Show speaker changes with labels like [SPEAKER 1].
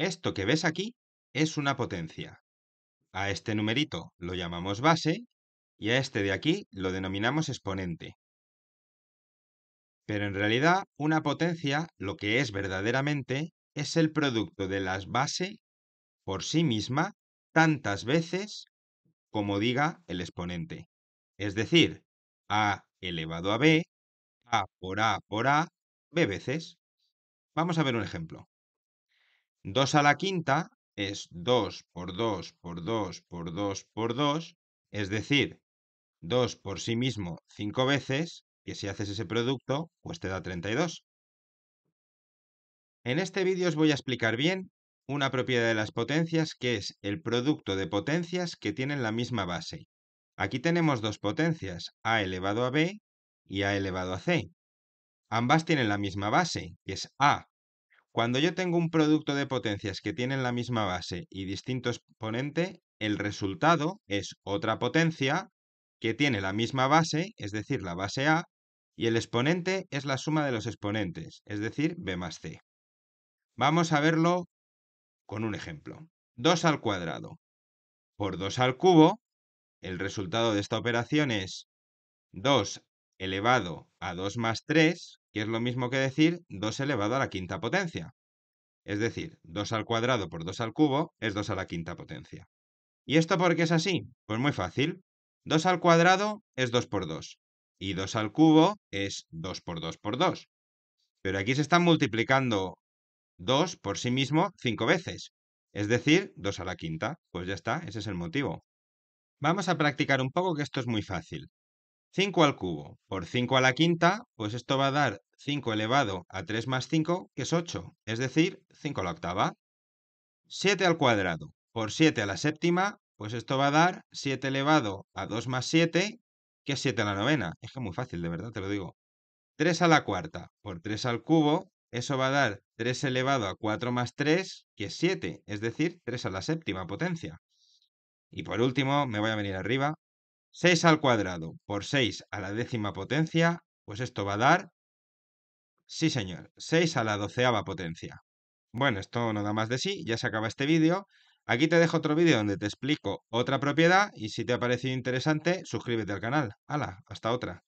[SPEAKER 1] Esto que ves aquí es una potencia. A este numerito lo llamamos base y a este de aquí lo denominamos exponente. Pero en realidad una potencia lo que es verdaderamente es el producto de las base por sí misma tantas veces como diga el exponente. Es decir, a elevado a b, a por a por a, b veces. Vamos a ver un ejemplo. 2 a la quinta es 2 por 2 por 2 por 2 por 2, es decir, 2 por sí mismo 5 veces, que si haces ese producto, pues te da 32. En este vídeo os voy a explicar bien una propiedad de las potencias que es el producto de potencias que tienen la misma base. Aquí tenemos dos potencias, a elevado a b y a elevado a c. Ambas tienen la misma base, que es a cuando yo tengo un producto de potencias que tienen la misma base y distinto exponente, el resultado es otra potencia que tiene la misma base, es decir, la base A, y el exponente es la suma de los exponentes, es decir, B más C. Vamos a verlo con un ejemplo. 2 al cuadrado por 2 al cubo, el resultado de esta operación es 2 elevado a 2 más 3, que es lo mismo que decir 2 elevado a la quinta potencia. Es decir, 2 al cuadrado por 2 al cubo es 2 a la quinta potencia. ¿Y esto por qué es así? Pues muy fácil. 2 al cuadrado es 2 por 2. Y 2 al cubo es 2 por 2 por 2. Pero aquí se están multiplicando 2 por sí mismo 5 veces. Es decir, 2 a la quinta. Pues ya está, ese es el motivo. Vamos a practicar un poco que esto es muy fácil. 5 al cubo por 5 a la quinta, pues esto va a dar 5 elevado a 3 más 5, que es 8, es decir, 5 a la octava. 7 al cuadrado por 7 a la séptima, pues esto va a dar 7 elevado a 2 más 7, que es 7 a la novena. Es que es muy fácil, de verdad, te lo digo. 3 a la cuarta por 3 al cubo, eso va a dar 3 elevado a 4 más 3, que es 7, es decir, 3 a la séptima potencia. Y por último, me voy a venir arriba, 6 al cuadrado por 6 a la décima potencia, pues esto va a dar, sí señor, 6 a la doceava potencia. Bueno, esto no da más de sí, ya se acaba este vídeo. Aquí te dejo otro vídeo donde te explico otra propiedad y si te ha parecido interesante, suscríbete al canal. ¡Hala! Hasta otra.